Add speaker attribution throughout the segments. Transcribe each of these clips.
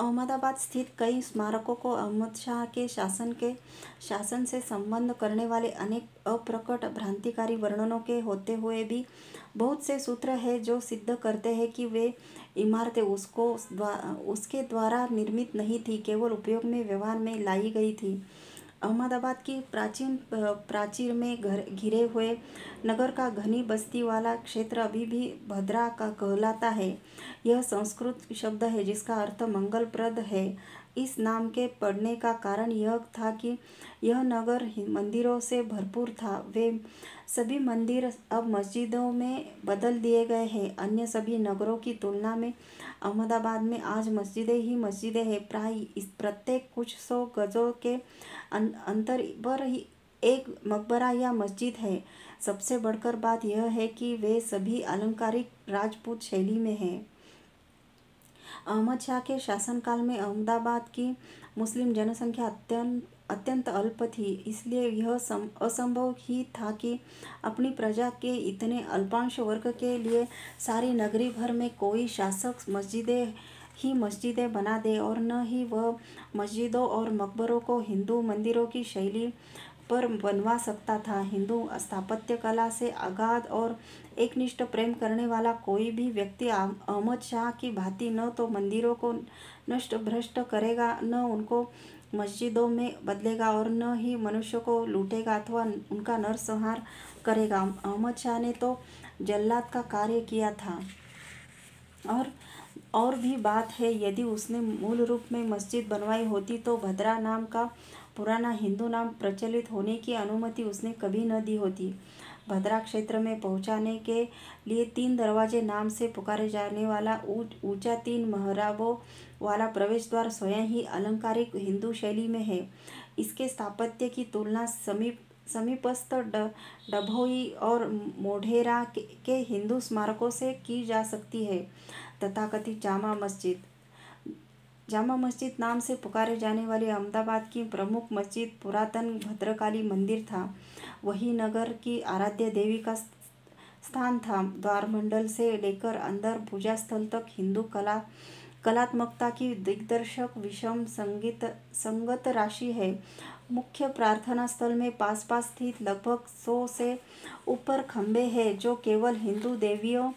Speaker 1: अहमदाबाद स्थित कई स्मारकों को अहमद शाह के शासन के शासन से संबंध करने वाले अनेक अप्रकट भ्रांतिकारी वर्णनों के होते हुए भी बहुत से सूत्र है जो सिद्ध करते हैं कि वे इमारतें उसको द्वा, उसके द्वारा निर्मित नहीं थी केवल उपयोग में व्यवहार में लाई गई थी अहमदाबाद की प्राचीन प्राचीर में घर घिरे हुए नगर का घनी बस्ती वाला क्षेत्र अभी भी भद्रा का कहलाता है यह संस्कृत शब्द है जिसका अर्थ मंगलप्रद है इस नाम के पढ़ने का कारण यह था कि यह नगर मंदिरों से भरपूर था वे सभी मंदिर अब मस्जिदों में बदल दिए गए हैं अन्य सभी नगरों की तुलना में अहमदाबाद में आज मस्जिदें ही मस्जिदें हैं प्राय इस प्रत्येक कुछ सौ गजों के अं-, अंतर पर ही एक मकबरा या मस्जिद है सबसे बढ़कर बात यह है कि वे सभी अलंकारिक राजपूत शैली में हैं अहमद शाह के शासनकाल में अहमदाबाद की मुस्लिम जनसंख्या अत्यंत अत्यंत अल्प थी इसलिए यह सम असंभव ही था कि अपनी प्रजा के इतने अल्पांश वर्ग के लिए सारी नगरी भर में कोई शासक मस्जिदें ही मस्जिदें बना दे और न ही वह मस्जिदों और मकबरों को हिंदू मंदिरों की शैली पर बनवा सकता था हिंदू स्थापत्य कला से आगाध और एकनिष्ठ प्रेम करने वाला कोई भी व्यक्ति अहमद शाह की भांति न तो मंदिरों को नष्ट भ्रष्ट करेगा न उनको मस्जिदों में बदलेगा और न ही मनुष्य को लूटेगा अथवा उनका नरसंहार करेगा अहमद शाह ने तो जल्लाद का कार्य किया था और और भी बात है यदि उसने मूल रूप में मस्जिद बनवाई होती तो भद्रा नाम का पुराना हिंदू नाम प्रचलित होने की अनुमति उसने कभी न दी होती भद्रा क्षेत्र में पहुंचाने के लिए तीन दरवाजे नाम से पुकारे जाने वाला ऊंचा तीन महराबों वाला प्रवेश द्वार स्वयं ही अलंकारिक हिंदू शैली में है इसके स्थापत्य की तुलना समीप समीपस्थ डभोई और मोढेरा के, के हिंदू स्मारकों से की जा सकती है तथाकथित जामा मस्जिद जामा मस्जिद नाम से पुकारे जाने वाले अहमदाबाद की प्रमुख मस्जिद पुरातन भद्रकाली मंदिर था वही नगर की आराध्य देवी का स्थान था द्वारमंडल से लेकर अंदर पूजा स्थल तक हिंदू कला कलात्मकता की दिग्दर्शक विषम संगीत संगत राशि है मुख्य प्रार्थना स्थल में पास पास स्थित लगभग सौ से ऊपर खंभे हैं जो केवल हिंदू देवियों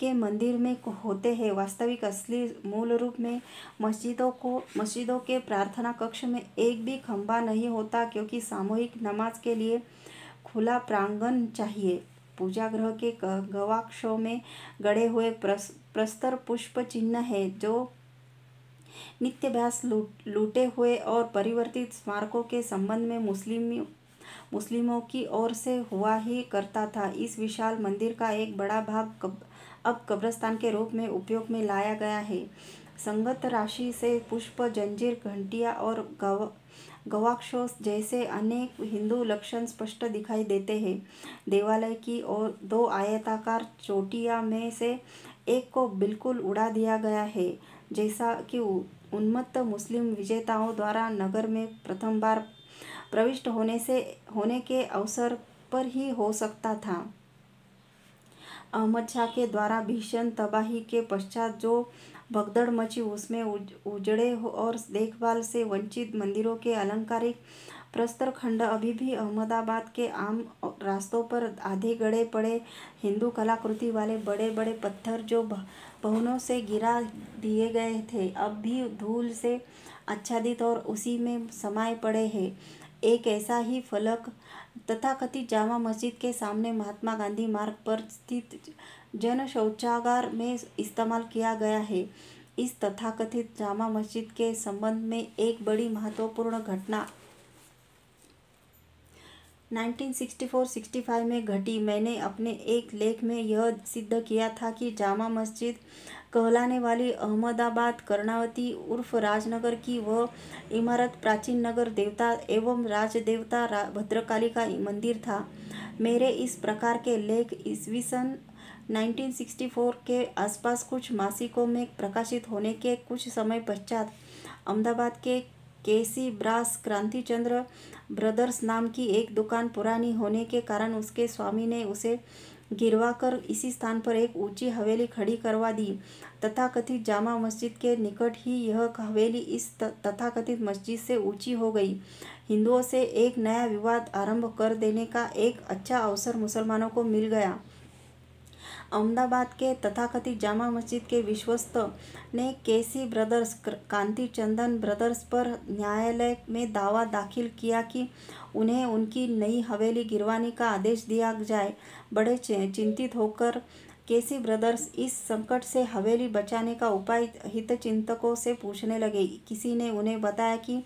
Speaker 1: के मंदिर में होते हैं वास्तविक असली मूल रूप में मस्जिदों को मस्जिदों के प्रार्थना कक्ष में एक भी खंभा नहीं होता क्योंकि सामूहिक नमाज के लिए खुला प्रांगण चाहिए पूजा ग्रह के गवाक्षों में गड़े हुए प्रस्तर पुष्प चिन्ह है जो नित्यभ्यास लूट लूटे हुए और परिवर्तित स्मारकों के संबंध में मुस्लिम मुस्लिमों की ओर से हुआ ही करता था इस विशाल मंदिर का एक बड़ा भाग कब, अब कब्रस्तान के रूप में उपयोग में लाया गया है संगत राशि से पुष्प जंजीर घंटिया और गव गवाक्षोस जैसे अनेक हिंदू लक्षण स्पष्ट दिखाई देते हैं देवालय की और दो आयताकार चोटिया में से एक को बिल्कुल उड़ा दिया गया है जैसा कि उन्मत्त मुस्लिम विजेताओं द्वारा नगर में प्रथम बार प्रविष्ट होने से होने के अवसर पर ही हो सकता था अहमद शाह के द्वारा भीषण तबाही के पश्चात जो भगदड़ मची उसमें उजड़े और देखभाल से वंचित मंदिरों के अलंकारिक प्रस्तर खंड अभी भी अहमदाबाद के आम रास्तों पर आधे गड़े पड़े हिंदू कलाकृति वाले बड़े बड़े पत्थर जो भवनों से गिरा दिए गए थे अब भी धूल से आच्छादित और उसी में समाये पड़े हैं एक ऐसा ही फलक तथाकथित जामा मस्जिद के सामने महात्मा गांधी मार्ग पर स्थित जन शौचागार में इस्तेमाल किया गया है इस तथाकथित जामा मस्जिद के संबंध में एक बड़ी महत्वपूर्ण घटना 1964-65 में घटी मैंने अपने एक लेख में यह सिद्ध किया था कि जामा मस्जिद कहलाने वाली अहमदाबाद कर्णावती उर्फ राजनगर की वह इमारत प्राचीन नगर देवता एवं राजदेवता रा, भद्रकाली का मंदिर था मेरे इस प्रकार के लेख ईस्वी सन 1964 के आसपास कुछ मासिकों में प्रकाशित होने के कुछ समय पश्चात अहमदाबाद के केसी ब्रास क्रांतिचंद्र ब्रदर्स नाम की एक दुकान पुरानी होने के कारण उसके स्वामी ने उसे गिरवा कर इसी स्थान पर एक ऊंची हवेली खड़ी करवा दी तथाकथित जामा मस्जिद के निकट ही यह हवेली इस तथाकथित मस्जिद से ऊंची हो गई हिंदुओं से एक नया विवाद आरंभ कर देने का एक अच्छा अवसर मुसलमानों को मिल गया अहमदाबाद के तथाकथित जामा मस्जिद के विश्वस्त ने केसी ब्रदर्स कांति चंदन ब्रदर्स पर न्यायालय में दावा दाखिल किया कि उन्हें उनकी नई हवेली गिरवाने का आदेश दिया जाए बड़े चिंतित होकर केसी ब्रदर्स इस संकट से हवेली बचाने का उपाय हितचिंतकों से पूछने लगे किसी ने उन्हें बताया कि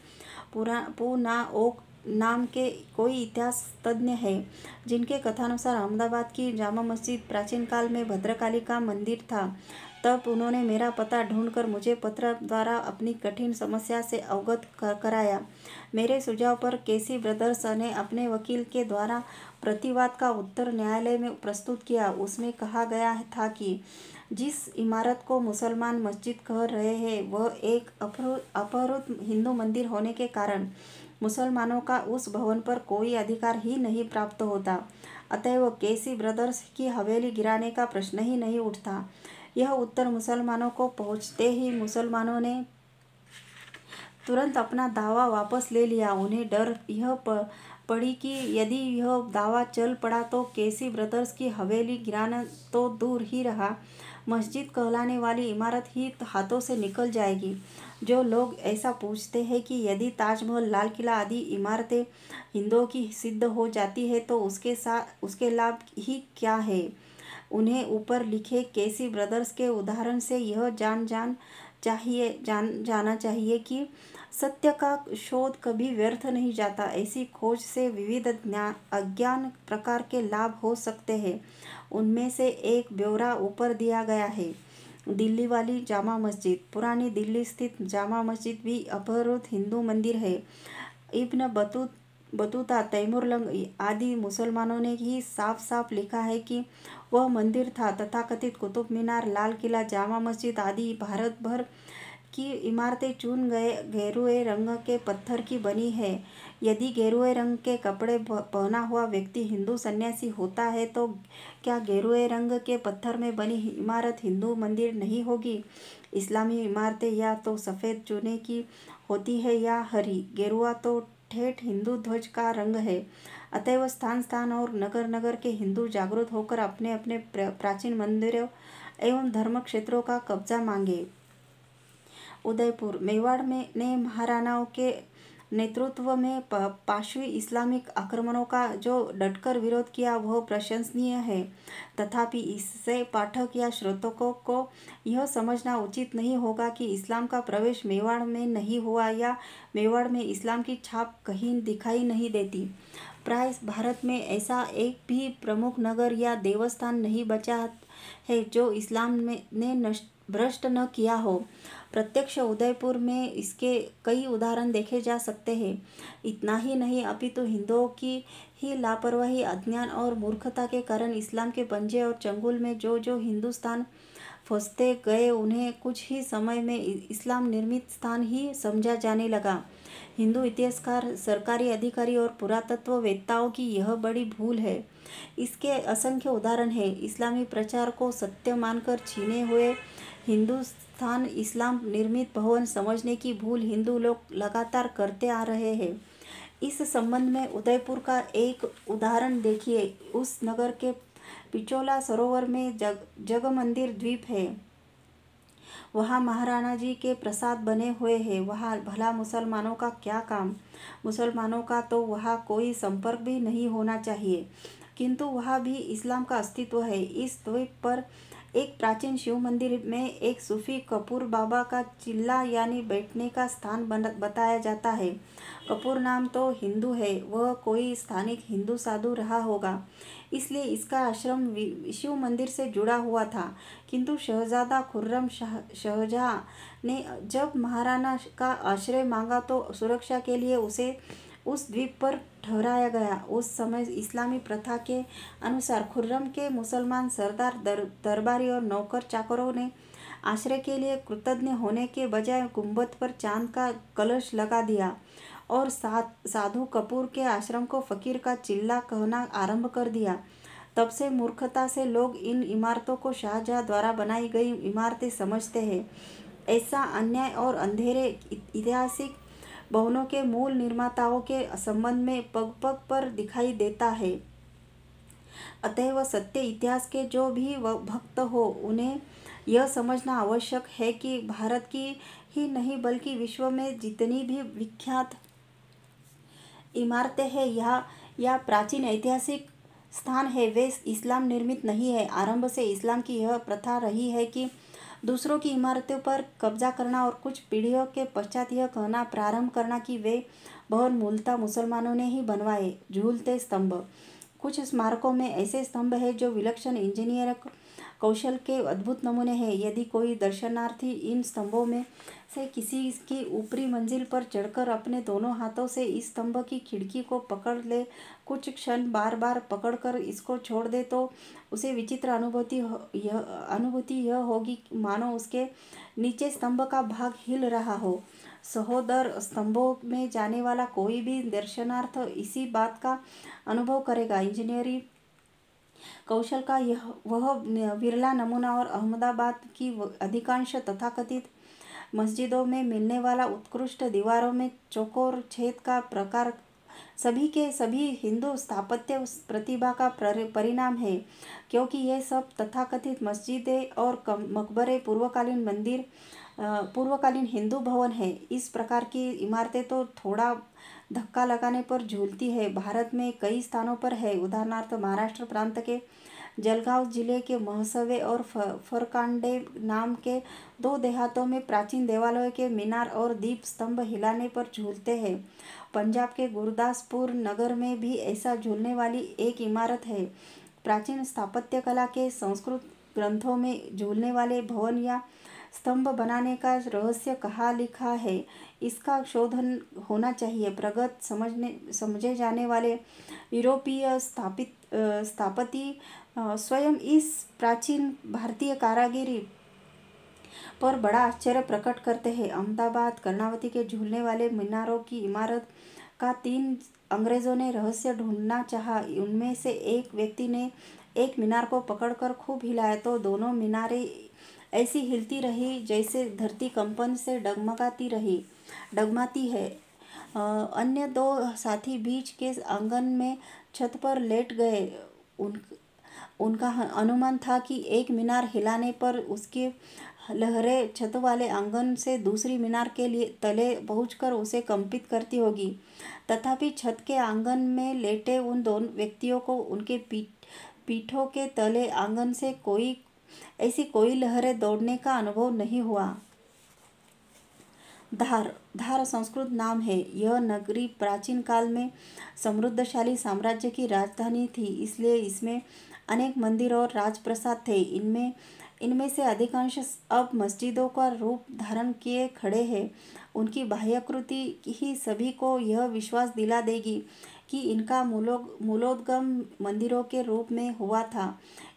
Speaker 1: पुरा पुना ओक नाम के कोई इतिहास तज्ञ है जिनके कथानुसार अहमदाबाद की जामा मस्जिद प्राचीन काल में भद्रकाली का मंदिर था तब उन्होंने मेरा पता ढूंढकर मुझे पत्र द्वारा अपनी कठिन समस्या से अवगत कर कराया मेरे सुझाव पर केसी ब्रदर्स ने अपने वकील के द्वारा प्रतिवाद का उत्तर न्यायालय में प्रस्तुत किया उसमें कहा गया था कि जिस इमारत को मुसलमान मस्जिद कह रहे हैं वह एक अपहृत हिंदू मंदिर होने के कारण मुसलमानों का उस भवन पर कोई अधिकार ही नहीं प्राप्त होता अतएव केसी ब्रदर्स की हवेली गिराने का प्रश्न ही नहीं उठता यह उत्तर मुसलमानों को पहुंचते ही मुसलमानों ने तुरंत अपना दावा वापस ले लिया उन्हें डर यह पड़ी कि यदि यह दावा चल पड़ा तो केसी ब्रदर्स की हवेली गिराना तो दूर ही रहा मस्जिद कहलाने वाली इमारत ही हाथों से निकल जाएगी जो लोग ऐसा पूछते हैं कि यदि ताजमहल लाल किला आदि इमारतें हिंदुओं की सिद्ध हो जाती है तो उसके साथ उसके लाभ ही क्या है उन्हें ऊपर लिखे केसी ब्रदर्स के उदाहरण से यह जान जान चाहिए जान जाना चाहिए कि सत्य का शोध कभी व्यर्थ नहीं जाता ऐसी खोज से विविध ज्ञान अज्ञान प्रकार के लाभ हो सकते हैं उनमें से एक ब्यौरा ऊपर दिया गया है दिल्ली वाली जामा मस्जिद पुरानी दिल्ली स्थित जामा मस्जिद भी अवरोध हिंदू मंदिर है इब्न बतू बतूता तैमूर लंग आदि मुसलमानों ने ही साफ साफ लिखा है कि वह मंदिर था तथाकथित कुतुब मीनार लाल किला जामा मस्जिद आदि भारत भर की इमारतें चुन गए गेरुए रंग के पत्थर की बनी है यदि गेरुए रंग के कपड़े पहना हुआ व्यक्ति हिंदू सन्यासी होता है तो क्या गहरुए रंग के पत्थर में बनी इमारत हिंदू मंदिर नहीं होगी इस्लामी इमारतें या तो सफ़ेद चुने की होती है या हरी गेरुआ तो ठेठ हिंदू ध्वज का रंग है अतएव स्थान स्थान और नगर नगर के हिंदू जागरूक होकर अपने अपने प्राचीन मंदिरों एवं धर्म क्षेत्रों का कब्जा मांगे उदयपुर मेवाड़ में ने महाराणाओं के नेतृत्व में पाश्वी इस्लामिक आक्रमणों का जो डटकर विरोध किया वह प्रशंसनीय है तथापि इससे पाठक या श्रोतकों को यह समझना उचित नहीं होगा कि इस्लाम का प्रवेश मेवाड़ में नहीं हुआ या मेवाड़ में इस्लाम की छाप कहीं दिखाई नहीं देती प्राय भारत में ऐसा एक भी प्रमुख नगर या देवस्थान नहीं बचा है जो इस्लाम में ने नष्ट भ्रष्ट न किया हो प्रत्यक्ष उदयपुर में इसके कई उदाहरण देखे जा सकते हैं इतना ही नहीं अपितु तो हिंदुओं की ही लापरवाही अज्ञान और मूर्खता के कारण इस्लाम के पंजे और चंगुल में जो जो हिंदुस्तान फंसते गए उन्हें कुछ ही समय में इस्लाम निर्मित स्थान ही समझा जाने लगा हिंदू इतिहासकार सरकारी अधिकारी और पुरातत्व वेत्ताओं की यह बड़ी भूल है इसके असंख्य उदाहरण है इस्लामी प्रचार को सत्य मानकर छीने हुए हिंदुस्तान इस्लाम निर्मित भवन समझने की भूल हिंदू लोग लगातार करते आ रहे हैं इस संबंध में उदयपुर का एक उदाहरण देखिए उस नगर के पिचोला सरोवर में जग जग मंदिर द्वीप है वहाँ महाराणा जी के प्रसाद बने हुए हैं वहाँ भला मुसलमानों का क्या काम मुसलमानों का तो वहाँ कोई संपर्क भी नहीं होना चाहिए किंतु वहाँ भी इस्लाम का अस्तित्व है इस द्वीप पर एक प्राचीन शिव मंदिर में एक सूफी कपूर बाबा का चिल्ला यानी बैठने का स्थान बताया जाता है कपूर नाम तो हिंदू है वह कोई स्थानिक हिंदू साधु रहा होगा इसलिए इसका आश्रम शिव मंदिर से जुड़ा हुआ था किंतु शहजादा खुर्रम शाह शहजहाँ ने जब महाराणा का आश्रय मांगा तो सुरक्षा के लिए उसे उस द्वीप पर ठहराया गया उस समय इस्लामी प्रथा के अनुसार खुर्रम के मुसलमान सरदार दरबारी और नौकर चाकरों ने आश्रय के लिए कृतज्ञ होने के बजाय गुम्बद पर चांद का कलश लगा दिया और साथ साधु कपूर के आश्रम को फकीर का चिल्ला कहना आरंभ कर दिया तब से मूर्खता से लोग इन इमारतों को शाहजहाँ द्वारा बनाई गई इमारतें समझते हैं ऐसा अन्याय और अंधेरे ऐतिहासिक भवनों के मूल निर्माताओं के संबंध में पग पग पर दिखाई देता है अतः वह सत्य इतिहास के जो भी भक्त हो उन्हें यह समझना आवश्यक है कि भारत की ही नहीं बल्कि विश्व में जितनी भी विख्यात इमारतें हैं या या प्राचीन ऐतिहासिक स्थान है वे इस्लाम निर्मित नहीं है आरंभ से इस्लाम की यह प्रथा रही है कि दूसरों की इमारतों पर कब्जा करना और कुछ पीढ़ियों के पश्चात यह कहना प्रारंभ करना कि वे बहुत मूलतः मुसलमानों ने ही बनवाए झूलते स्तंभ कुछ स्मारकों में ऐसे स्तंभ हैं जो विलक्षण इंजीनियर कौशल के अद्भुत नमूने हैं यदि कोई दर्शनार्थी इन स्तंभों में से किसी की ऊपरी मंजिल पर चढ़कर अपने दोनों हाथों से इस स्तंभ की खिड़की को पकड़ ले कुछ क्षण बार बार पकड़कर इसको छोड़ दे तो उसे विचित्र अनुभूति यह अनुभूति यह होगी मानो उसके नीचे स्तंभ का भाग हिल रहा हो सहोदर स्तंभों में जाने वाला कोई भी दर्शनार्थ इसी बात का अनुभव करेगा इंजीनियरिंग कौशल का यह वह विरला नमूना और अहमदाबाद की अधिकांश तथाकथित मस्जिदों में मिलने वाला उत्कृष्ट दीवारों में चौकोर छेद का प्रकार सभी के सभी हिंदू स्थापत्य प्रतिभा का परिणाम है क्योंकि ये सब तथाकथित मस्जिदें और मकबरे पूर्वकालीन मंदिर पूर्वकालीन हिंदू भवन है इस प्रकार की इमारतें तो थोड़ा धक्का लगाने पर झूलती है भारत में कई स्थानों पर है उदाहरणार्थ महाराष्ट्र प्रांत के जलगांव जिले के महोत्सवे और फरकांडे नाम के दो देहातों में प्राचीन देवालय के मीनार और दीप स्तंभ हिलाने पर झूलते हैं पंजाब के गुरदासपुर नगर में भी ऐसा झूलने वाली एक इमारत है प्राचीन स्थापत्य कला के संस्कृत ग्रंथों में झूलने वाले भवन या स्तंभ बनाने का रहस्य कहा लिखा है इसका शोधन होना चाहिए प्रगत समझने समझे जाने वाले यूरोपीय स्थापित स्थापति स्वयं इस प्राचीन भारतीय कारागिरी पर बड़ा आश्चर्य प्रकट करते हैं अहमदाबाद कर्णावती के झूलने वाले मीनारों की इमारत का तीन अंग्रेज़ों ने रहस्य ढूंढना चाहा उनमें से एक व्यक्ति ने एक मीनार को पकड़कर खूब हिलाया तो दोनों मीनारें ऐसी हिलती रही जैसे धरती कंपन से डगमगाती रही डगमाती है अन्य दो साथी बीच के आंगन में छत पर लेट गए उन उनका अनुमान था कि एक मीनार हिलाने पर उसके लहरें छत वाले आंगन से दूसरी मीनार के लिए तले पहुंचकर उसे कंपित करती होगी तथापि छत के आंगन में लेटे उन दोनों व्यक्तियों को उनके पीठों के तले आंगन से कोई ऐसी कोई लहरें दौड़ने का अनुभव नहीं हुआ धार धार संस्कृत नाम है यह नगरी प्राचीन काल में समृद्धशाली साम्राज्य की राजधानी थी इसलिए इसमें अनेक मंदिर और राजप्रसाद थे इनमें इनमें से अधिकांश अब मस्जिदों का रूप धारण किए खड़े हैं उनकी बाह्यकृति ही सभी को यह विश्वास दिला देगी कि इनका मूलो मूलोद्गम मंदिरों के रूप में हुआ था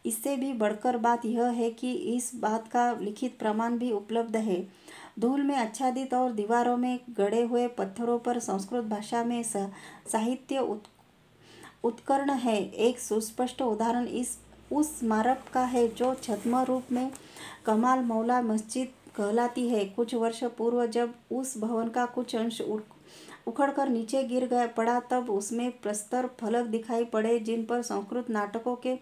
Speaker 1: इससे भी बढ़कर बात यह है कि इस बात का लिखित प्रमाण भी उपलब्ध है धूल में आच्छादित और दीवारों में गड़े हुए पत्थरों पर संस्कृत भाषा में साहित्य उत्कर्ण है एक सुस्पष्ट उदाहरण इस उस स्मारक का है जो छत्म रूप में कमाल मौला मस्जिद कहलाती है कुछ वर्ष पूर्व जब उस भवन का कुछ अंश उखड़कर नीचे गिर गया पड़ा तब उसमें प्रस्तर फलक दिखाई पड़े जिन पर संस्कृत नाटकों के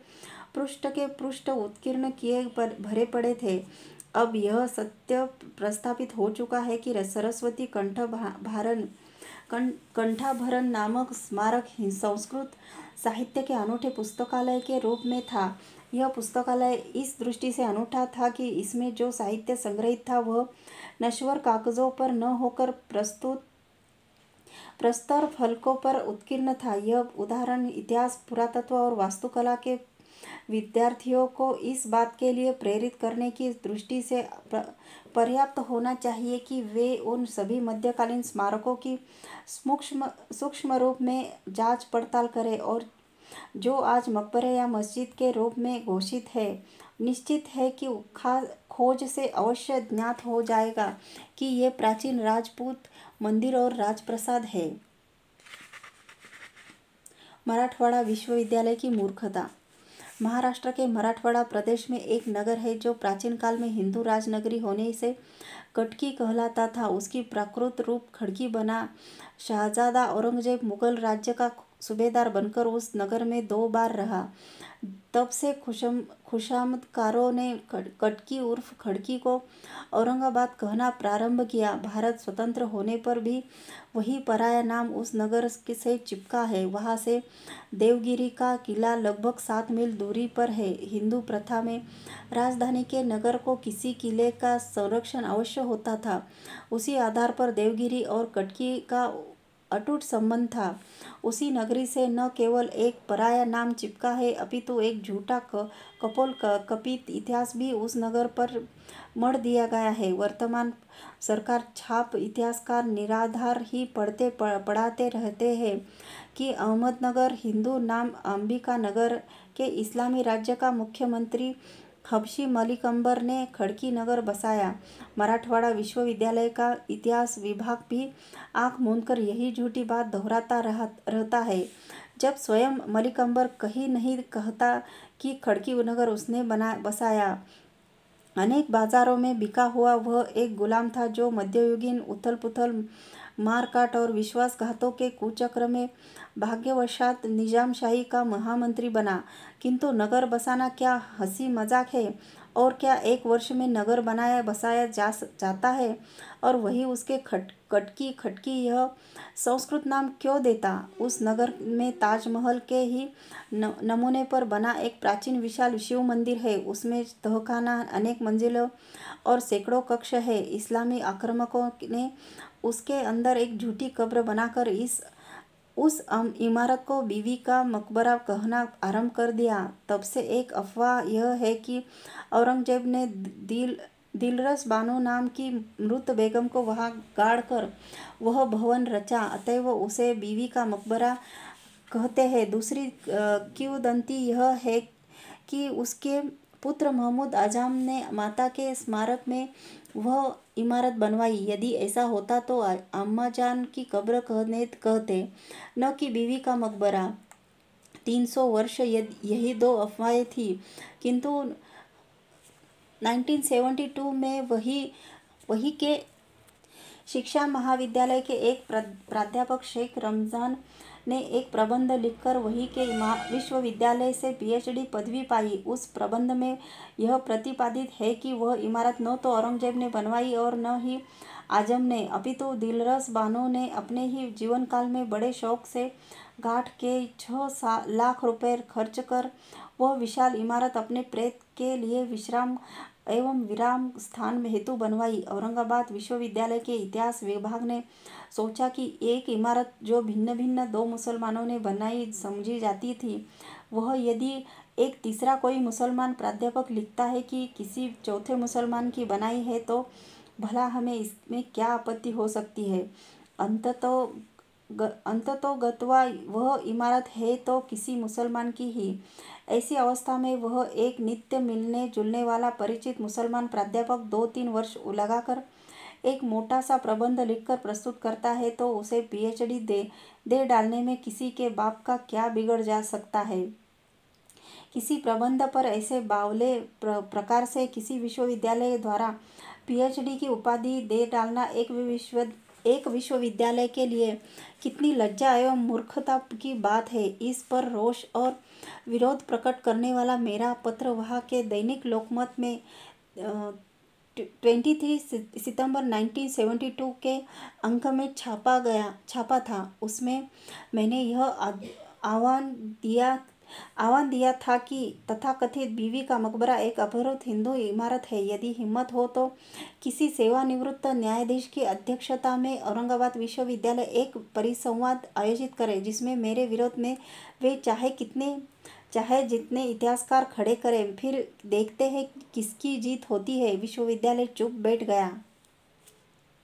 Speaker 1: पृष्ठ के पृष्ठ उत्कीर्ण किए भरे पड़े थे अब यह सत्य प्रस्थापित हो चुका है कि सरस्वती कंठ भा, कं कंठाभरण नामक स्मारक संस्कृत साहित्य के अनूठे पुस्तकालय के रूप में था यह पुस्तकालय इस दृष्टि से अनूठा था कि इसमें जो साहित्य संग्रहित था वह नश्वर कागजों पर न होकर प्रस्तुत प्रस्तर फलकों पर उत्कीर्ण था यह उदाहरण इतिहास पुरातत्व और वास्तुकला के विद्यार्थियों को इस बात के लिए प्रेरित करने की दृष्टि से पर्याप्त होना चाहिए कि वे उन सभी मध्यकालीन स्मारकों की सूक्ष्म सूक्ष्म रूप में जांच पड़ताल करें और जो आज मकबरे या मस्जिद के रूप में घोषित है निश्चित है कि खा खोज से अवश्य ज्ञात हो जाएगा कि ये प्राचीन राजपूत मंदिर और राजप्रसाद है मराठवाड़ा विश्वविद्यालय की मूर्खता महाराष्ट्र के मराठवाड़ा प्रदेश में एक नगर है जो प्राचीन काल में हिंदू राजनगरी होने से कटकी कहलाता था उसकी प्राकृत रूप खड़की बना शाहजादा औरंगजेब मुगल राज्य का सूबेदार बनकर उस नगर में दो बार रहा तब से खुशम खुशामदकारों ने कटकी उर्फ खड़की को औरंगाबाद कहना प्रारंभ किया भारत स्वतंत्र होने पर भी वही पराया नाम उस नगर से चिपका है वहाँ से देवगिरी का किला लगभग सात मील दूरी पर है हिंदू प्रथा में राजधानी के नगर को किसी किले का संरक्षण अवश्य होता था उसी आधार पर देवगिरी और कटकी का अटूट संबंध था उसी नगरी से न केवल एक पराया नाम चिपका है अभी तो एक झूठा कपोल कपित इतिहास भी उस नगर पर मर दिया गया है वर्तमान सरकार छाप इतिहासकार निराधार ही पढ़ते पढ़ाते रहते हैं कि अहमदनगर हिंदू नाम अंबिका नगर के इस्लामी राज्य का मुख्यमंत्री खबशी मलिक अंबर ने खड़की नगर बसाया मराठवाड़ा विश्वविद्यालय का इतिहास विभाग भी आंख मूंदकर यही झूठी बात दोहराता रहता है जब स्वयं मलिक अंबर कहीं नहीं कहता कि खड़की नगर उसने बना बसाया अनेक बाजारों में बिका हुआ वह एक गुलाम था जो मध्ययुगीन उथल पुथल मारकाट और विश्वासघातों के कुचक्र में भाग्यवशात निजामशाही का महामंत्री बना किंतु नगर बसाना क्या हंसी मजाक है और क्या एक वर्ष में नगर बनाया बसाया जा जाता है और वही उसके खट कटकी खटकी यह संस्कृत नाम क्यों देता उस नगर में ताजमहल के ही न, नमूने पर बना एक प्राचीन विशाल शिव मंदिर है उसमें तहखाना अनेक मंजिलों और सैकड़ों कक्ष है इस्लामी आक्रमकों ने उसके अंदर एक झूठी कब्र बनाकर इस उस इमारत को बीवी का मकबरा कहना आरंभ कर दिया तब से एक अफवाह यह है कि औरंगजेब ने दिल दिलरस बानो नाम की मृत बेगम को वहाँ गाड़ कर वह भवन रचा अतएव उसे बीवी का मकबरा कहते हैं दूसरी किवदंती यह है कि उसके पुत्र महमूद आजम ने माता के स्मारक में वह इमारत बनवाई यदि ऐसा होता तो अम्मा जान की कब्र कहने कहते न कि बीवी का मकबरा तीन सौ वर्ष यही दो अफवाहें थी किंतु 1972 में वही वही के शिक्षा महाविद्यालय के एक प्राध्यापक शेख रमज़ान ने एक प्रबंध लिखकर वही के विश्वविद्यालय से पीएचडी पदवी पाई उस प्रबंध में यह प्रतिपादित है कि वह इमारत न तो औरंगजेब ने बनवाई और न ही आजम ने अपितु तो दिलरस बानो ने अपने ही जीवन काल में बड़े शौक से घाट के छः लाख रुपए खर्च कर वह विशाल इमारत अपने प्रेत के लिए विश्राम एवं विराम स्थान में हेतु बनवाई औरंगाबाद विश्वविद्यालय के इतिहास विभाग ने सोचा कि एक इमारत जो भिन्न भिन्न दो मुसलमानों ने बनाई समझी जाती थी वह यदि एक तीसरा कोई मुसलमान प्राध्यापक लिखता है कि किसी चौथे मुसलमान की बनाई है तो भला हमें इसमें क्या आपत्ति हो सकती है अंत तो अंत तो गतवा वह इमारत है तो किसी मुसलमान की ही ऐसी अवस्था में वह एक नित्य मिलने जुलने वाला परिचित मुसलमान प्राध्यापक दो तीन वर्ष लगाकर एक मोटा सा प्रबंध लिखकर प्रस्तुत करता है तो उसे पीएचडी दे दे डालने में किसी के बाप का क्या बिगड़ जा सकता है किसी प्रबंध पर ऐसे बावले प्र, प्रकार से किसी विश्वविद्यालय द्वारा पीएचडी की उपाधि दे डालना एक विश्व एक विश्वविद्यालय के लिए कितनी लज्जा एवं मूर्खता की बात है इस पर रोष और विरोध प्रकट करने वाला मेरा पत्र वहाँ के दैनिक लोकमत में ट्वेंटी थ्री सितंबर टू के अंक में छापा गया छापा था उसमें मैंने यह आह्वान दिया आह्वान दिया था कि तथाकथित बीवी का मकबरा एक अवरुद्ध हिंदू इमारत है यदि हिम्मत हो तो किसी सेवानिवृत्त न्यायाधीश की अध्यक्षता में औरंगाबाद विश्वविद्यालय एक परिसंवाद आयोजित करे जिसमें मेरे विरोध में वे चाहे कितने चाहे जितने इतिहासकार खड़े करें फिर देखते हैं किसकी जीत होती है विश्वविद्यालय चुप बैठ गया